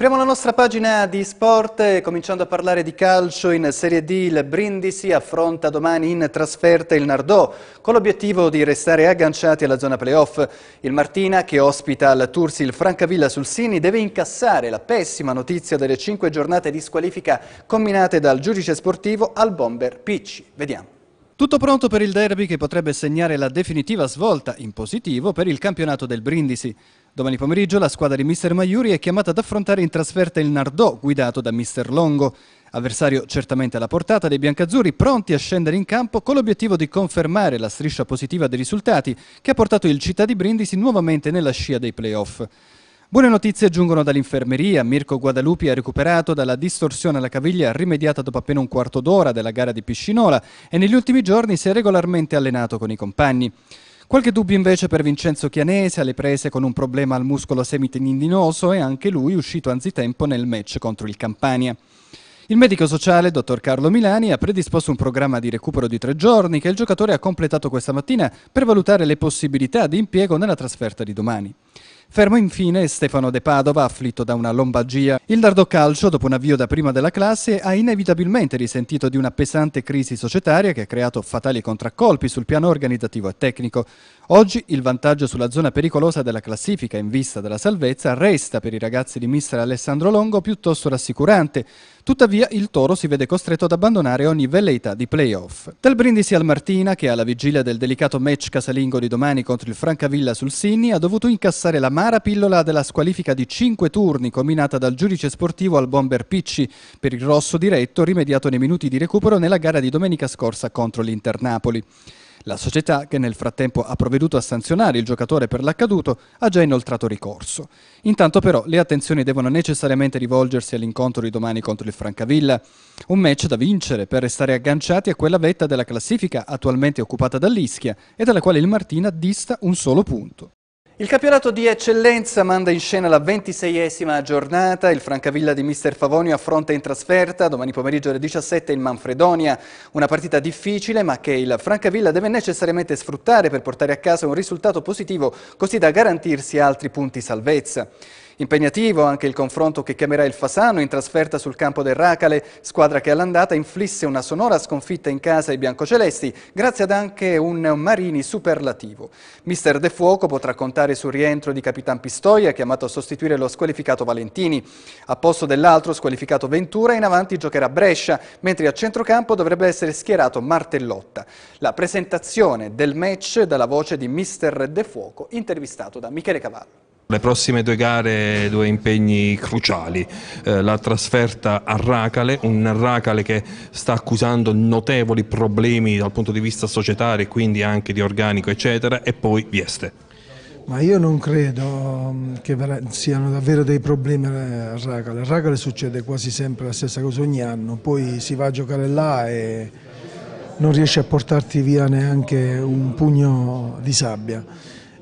Apriamo la nostra pagina di sport eh, cominciando a parlare di calcio in Serie D. Il Brindisi affronta domani in trasferta il Nardò con l'obiettivo di restare agganciati alla zona playoff. Il Martina, che ospita al Tursi il Francavilla sul Sini, deve incassare la pessima notizia delle cinque giornate di squalifica combinate dal giudice sportivo al bomber Picci. Vediamo. Tutto pronto per il derby che potrebbe segnare la definitiva svolta in positivo per il campionato del Brindisi. Domani pomeriggio la squadra di Mr. Maiuri è chiamata ad affrontare in trasferta il Nardò, guidato da Mr. Longo. Avversario certamente alla portata dei biancazzurri, pronti a scendere in campo con l'obiettivo di confermare la striscia positiva dei risultati, che ha portato il Città di Brindisi nuovamente nella scia dei playoff. Buone notizie giungono dall'infermeria. Mirko Guadalupi ha recuperato dalla distorsione alla caviglia rimediata dopo appena un quarto d'ora della gara di Piscinola e negli ultimi giorni si è regolarmente allenato con i compagni. Qualche dubbio invece per Vincenzo Chianese, alle prese con un problema al muscolo semitendinoso e anche lui uscito anzitempo nel match contro il Campania. Il medico sociale, dottor Carlo Milani, ha predisposto un programma di recupero di tre giorni che il giocatore ha completato questa mattina per valutare le possibilità di impiego nella trasferta di domani. Fermo infine Stefano De Padova, afflitto da una lombagia. Il dardo calcio, dopo un avvio da prima della classe, ha inevitabilmente risentito di una pesante crisi societaria che ha creato fatali contraccolpi sul piano organizzativo e tecnico. Oggi il vantaggio sulla zona pericolosa della classifica in vista della salvezza resta per i ragazzi di mister Alessandro Longo piuttosto rassicurante. Tuttavia il Toro si vede costretto ad abbandonare ogni velleità di playoff. Dal Brindisi al Martina, che alla vigilia del delicato match casalingo di domani contro il Francavilla sul Sinni, ha dovuto incassare la amara pillola della squalifica di 5 turni combinata dal giudice sportivo al bomber Picci per il rosso diretto rimediato nei minuti di recupero nella gara di domenica scorsa contro l'Inter Napoli. La società, che nel frattempo ha provveduto a sanzionare il giocatore per l'accaduto, ha già inoltrato ricorso. Intanto però le attenzioni devono necessariamente rivolgersi all'incontro di domani contro il Francavilla, un match da vincere per restare agganciati a quella vetta della classifica attualmente occupata dall'Ischia e dalla quale il Martina dista un solo punto. Il campionato di eccellenza manda in scena la ventiseiesima giornata, il Francavilla di Mister Favonio affronta in trasferta domani pomeriggio alle 17 il Manfredonia, una partita difficile ma che il Francavilla deve necessariamente sfruttare per portare a casa un risultato positivo così da garantirsi altri punti salvezza. Impegnativo anche il confronto che chiamerà il Fasano in trasferta sul campo del Racale, squadra che all'andata inflisse una sonora sconfitta in casa ai biancocelesti, grazie ad anche un Marini superlativo. Mister De Fuoco potrà contare sul rientro di Capitan Pistoia, chiamato a sostituire lo squalificato Valentini. A posto dell'altro squalificato Ventura, in avanti giocherà Brescia, mentre a centrocampo dovrebbe essere schierato Martellotta. La presentazione del match dalla voce di Mister De Fuoco, intervistato da Michele Cavallo. Le prossime due gare, due impegni cruciali, eh, la trasferta a Racale, un Racale che sta accusando notevoli problemi dal punto di vista societario e quindi anche di organico eccetera e poi Vieste. Ma io non credo mm, che siano davvero dei problemi a Racale, a Racale succede quasi sempre la stessa cosa ogni anno, poi si va a giocare là e non riesce a portarti via neanche un pugno di sabbia.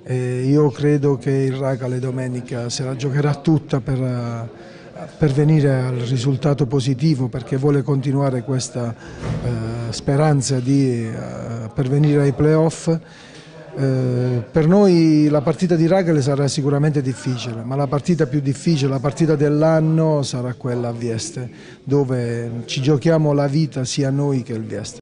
E io credo che il Raga le domenica se la giocherà tutta per, per venire al risultato positivo perché vuole continuare questa eh, speranza di eh, pervenire ai playoff. Eh, per noi la partita di Ragale sarà sicuramente difficile, ma la partita più difficile, la partita dell'anno sarà quella a Vieste, dove ci giochiamo la vita sia noi che il Vieste.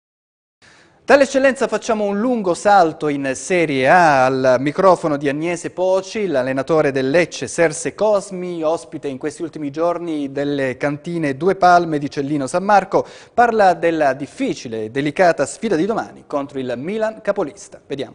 Dall'eccellenza facciamo un lungo salto in Serie A al microfono di Agnese Poci, l'allenatore del Lecce Serse Cosmi, ospite in questi ultimi giorni delle cantine Due Palme di Cellino San Marco, parla della difficile e delicata sfida di domani contro il Milan capolista. Vediamo.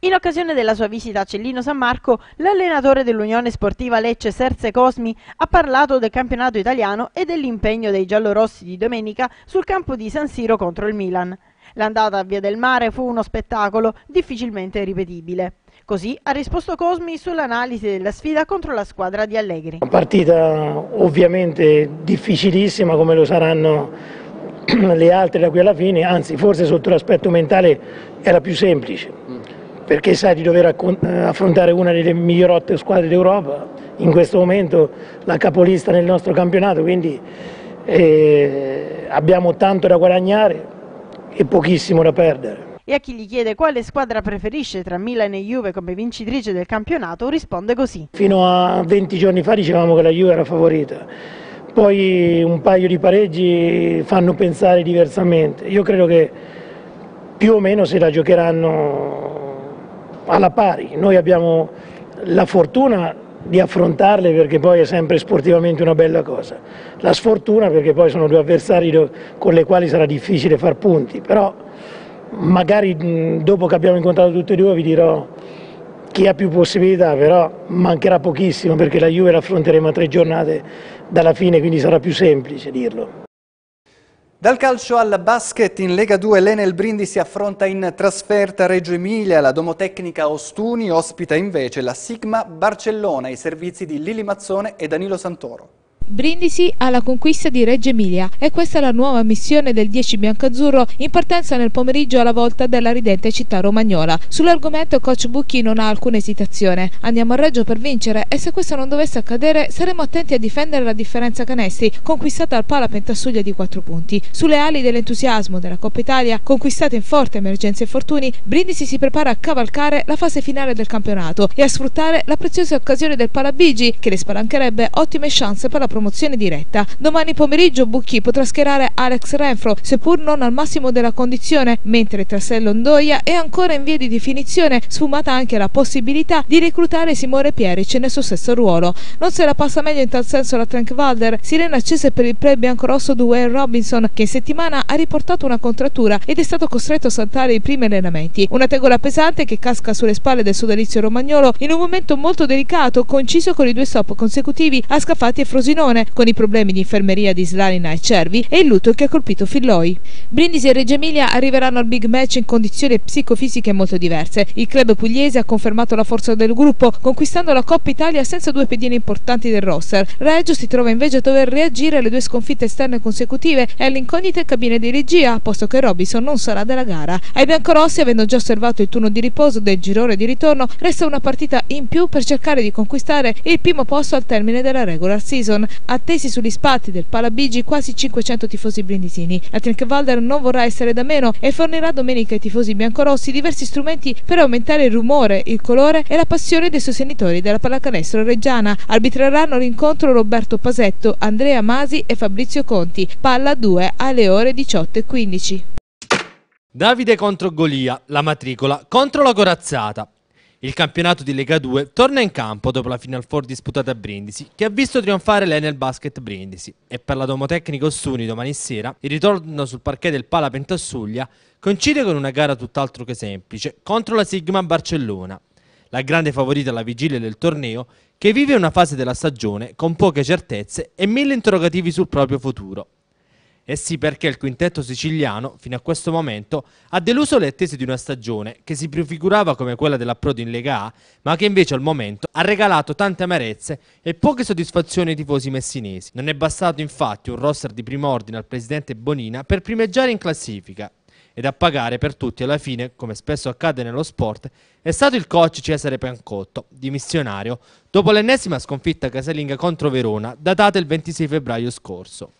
In occasione della sua visita a Cellino San Marco, l'allenatore dell'Unione Sportiva Lecce Serse Cosmi ha parlato del campionato italiano e dell'impegno dei giallorossi di domenica sul campo di San Siro contro il Milan. L'andata a Via del Mare fu uno spettacolo difficilmente ripetibile. Così ha risposto Cosmi sull'analisi della sfida contro la squadra di Allegri. Una partita ovviamente difficilissima come lo saranno le altre da qui alla fine, anzi forse sotto l'aspetto mentale era più semplice, perché sai di dover eh, affrontare una delle migliori squadre d'Europa, in questo momento la capolista nel nostro campionato, quindi eh, abbiamo tanto da guadagnare, e pochissimo da perdere. E a chi gli chiede quale squadra preferisce tra Milan e Juve come vincitrice del campionato risponde così. Fino a 20 giorni fa dicevamo che la Juve era favorita, poi un paio di pareggi fanno pensare diversamente. Io credo che più o meno se la giocheranno alla pari. Noi abbiamo la fortuna di affrontarle perché poi è sempre sportivamente una bella cosa. La sfortuna perché poi sono due avversari con le quali sarà difficile far punti, però magari dopo che abbiamo incontrato tutti e due vi dirò chi ha più possibilità, però mancherà pochissimo perché la Juve l'affronteremo a tre giornate dalla fine, quindi sarà più semplice dirlo. Dal calcio al basket in Lega 2 l'Enel Brindisi affronta in trasferta Reggio Emilia, la Domotecnica Ostuni ospita invece la Sigma Barcellona, i servizi di Lili Mazzone e Danilo Santoro. Brindisi alla conquista di Reggio Emilia e questa è la nuova missione del 10 biancazzurro in partenza nel pomeriggio alla volta della ridente città romagnola. Sull'argomento coach Bucchi non ha alcuna esitazione. Andiamo a Reggio per vincere e se questo non dovesse accadere saremo attenti a difendere la differenza canestri conquistata al Pala Pentasuglia di 4 punti. Sulle ali dell'entusiasmo della Coppa Italia conquistata in forte emergenza e fortuni, Brindisi si prepara a cavalcare la fase finale del campionato e a sfruttare la preziosa occasione del pala Bigi che le spalancherebbe ottime chance per la prossima promozione diretta. Domani pomeriggio Bucchi potrà schierare Alex Renfro, seppur non al massimo della condizione, mentre Trasello Ndoia è ancora in via di definizione, sfumata anche la possibilità di reclutare Simone Pieric nel suo stesso ruolo. Non se la passa meglio in tal senso la Trankvalder, sirena accese per il pre biancorosso Dwayne Robinson, che in settimana ha riportato una contrattura ed è stato costretto a saltare i primi allenamenti. Una tegola pesante che casca sulle spalle del sodalizio romagnolo in un momento molto delicato, conciso con i due stop consecutivi a Scafati e Frosinone Frosinone, con i problemi di infermeria di Slalina e Cervi e il lutto che ha colpito Filloi. Brindisi e Reggio Emilia arriveranno al big match in condizioni psicofisiche molto diverse. Il club pugliese ha confermato la forza del gruppo, conquistando la Coppa Italia senza due pedine importanti del roster. Reggio si trova invece a dover reagire alle due sconfitte esterne consecutive e all'incognita cabine di regia, posto che Robinson non sarà della gara. Ai biancorossi, avendo già osservato il turno di riposo del girone di ritorno, resta una partita in più per cercare di conquistare il primo posto al termine della regular season attesi sugli spatti del Palabigi quasi 500 tifosi brindisini. La Trinkvalder non vorrà essere da meno e fornirà domenica ai tifosi biancorossi diversi strumenti per aumentare il rumore, il colore e la passione dei sostenitori della pallacanestro reggiana. Arbitreranno l'incontro Roberto Pasetto, Andrea Masi e Fabrizio Conti. Palla 2 alle ore 18.15. Davide contro Golia, la matricola contro la corazzata. Il campionato di Lega 2 torna in campo dopo la Final Four disputata a Brindisi, che ha visto trionfare l'Enel Basket Brindisi. E per la Domotecnico Suni domani sera, il ritorno sul parquet del Pala Pentassuglia coincide con una gara tutt'altro che semplice contro la Sigma Barcellona. La grande favorita alla vigilia del torneo, che vive una fase della stagione con poche certezze e mille interrogativi sul proprio futuro. E eh sì perché il quintetto siciliano, fino a questo momento, ha deluso le attese di una stagione che si prefigurava come quella dell'approdo in Lega A, ma che invece al momento ha regalato tante amarezze e poche soddisfazioni ai tifosi messinesi. Non è bastato infatti un roster di primo ordine al presidente Bonina per primeggiare in classifica, ed a pagare per tutti alla fine, come spesso accade nello sport, è stato il coach Cesare Pancotto, dimissionario, dopo l'ennesima sconfitta casalinga contro Verona, datata il 26 febbraio scorso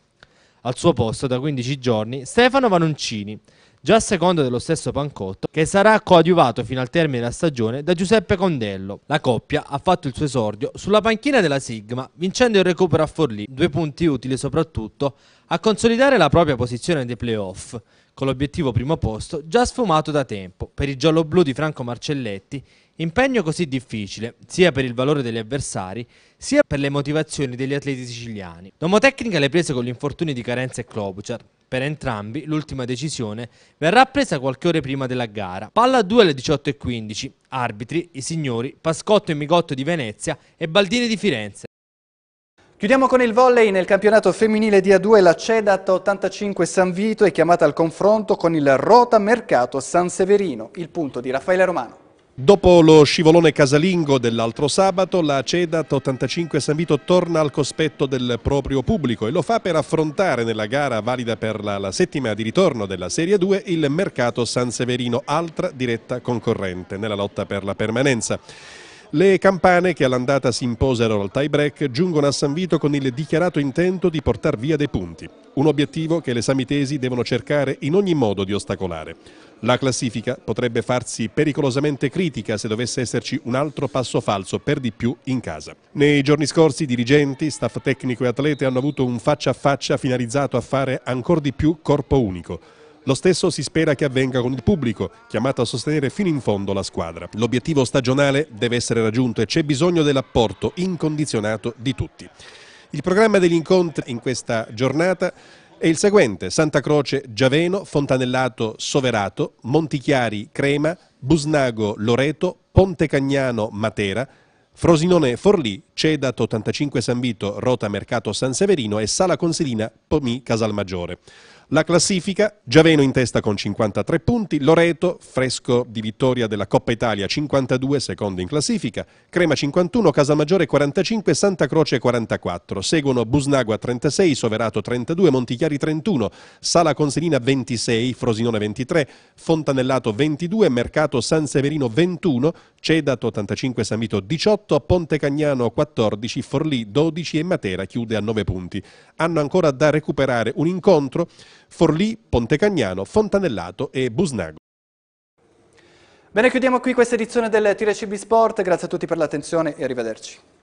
al suo posto da 15 giorni Stefano Vanoncini, già secondo dello stesso Pancotto, che sarà coadiuvato fino al termine della stagione da Giuseppe Condello. La coppia ha fatto il suo esordio sulla panchina della Sigma, vincendo il recupero a Forlì, due punti utili soprattutto a consolidare la propria posizione dei playoff, con l'obiettivo primo posto già sfumato da tempo per i gialloblu di Franco Marcelletti, impegno così difficile sia per il valore degli avversari sia per le motivazioni degli atleti siciliani. Domotecnica le prese con gli infortuni di Carenza e Klobuchar. Per entrambi l'ultima decisione verrà presa qualche ora prima della gara. Palla 2 alle 18.15, arbitri i signori Pascotto e Migotto di Venezia e Baldini di Firenze. Chiudiamo con il volley nel campionato femminile di A2 la Cedat 85 San Vito è chiamata al confronto con il Rota Mercato San Severino, il punto di Raffaele Romano. Dopo lo scivolone casalingo dell'altro sabato, la Cedat 85 San Vito torna al cospetto del proprio pubblico e lo fa per affrontare nella gara valida per la, la, settima di ritorno della Serie 2 il mercato San Severino, altra diretta concorrente nella lotta per la permanenza. Le campane che all'andata si imposero al tie-break giungono a San Vito con il dichiarato intento di portare via dei punti, un obiettivo che le samitesi devono cercare in ogni modo di ostacolare. La classifica potrebbe farsi pericolosamente critica se dovesse esserci un altro passo falso per di più in casa. Nei giorni scorsi dirigenti, staff tecnico e atlete hanno avuto un faccia a faccia finalizzato a fare ancora di più corpo unico. Lo stesso si spera che avvenga con il pubblico, chiamato a sostenere fino in fondo la squadra. L'obiettivo stagionale deve essere raggiunto e c'è bisogno dell'apporto incondizionato di tutti. Il programma degli incontri in questa giornata è il seguente, Santa Croce Giaveno, Fontanellato Soverato, Montichiari Crema, Busnago Loreto, Ponte Cagnano Matera, Frosinone Forlì, Cedat 85 San Vito, Rota Mercato San Severino e Sala Consilina Pomi Casalmaggiore. La classifica, Giaveno in testa con 53 punti, Loreto, fresco di vittoria della Coppa Italia 52, secondi in classifica, Crema 51, Casamaggiore 45, Santa Croce 44, seguono Busnagua 36, Soverato 32, Montichiari 31, Sala Conselina 26, Frosinone 23, Fontanellato 22, Mercato San Severino 21, Cedato 85, San Vito 18, Ponte Cagnano 14, Forlì 12 e Matera chiude a 9 punti. Hanno ancora da recuperare un incontro Forlì, Pontecagnano, Fontanellato e Busnago. Bene, chiudiamo qui questa edizione del TRCB Sport, grazie a tutti per l'attenzione e arrivederci.